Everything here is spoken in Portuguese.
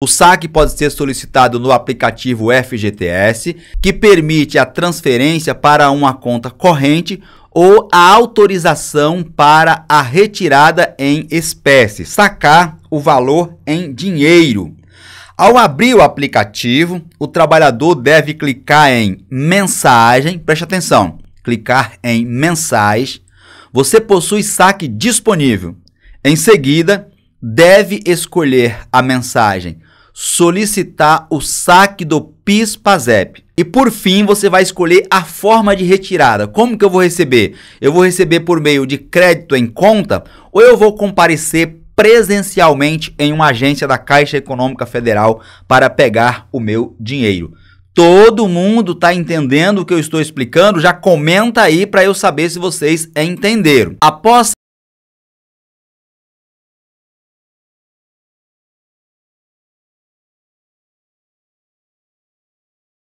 O saque pode ser solicitado no aplicativo FGTS, que permite a transferência para uma conta corrente ou a autorização para a retirada em espécie, sacar o valor em dinheiro. Ao abrir o aplicativo, o trabalhador deve clicar em mensagem, preste atenção, clicar em mensais. Você possui saque disponível. Em seguida, deve escolher a mensagem solicitar o saque do PIS/PASEP. E por fim, você vai escolher a forma de retirada. Como que eu vou receber? Eu vou receber por meio de crédito em conta ou eu vou comparecer presencialmente em uma agência da Caixa Econômica Federal para pegar o meu dinheiro. Todo mundo está entendendo o que eu estou explicando? Já comenta aí para eu saber se vocês entenderam. Após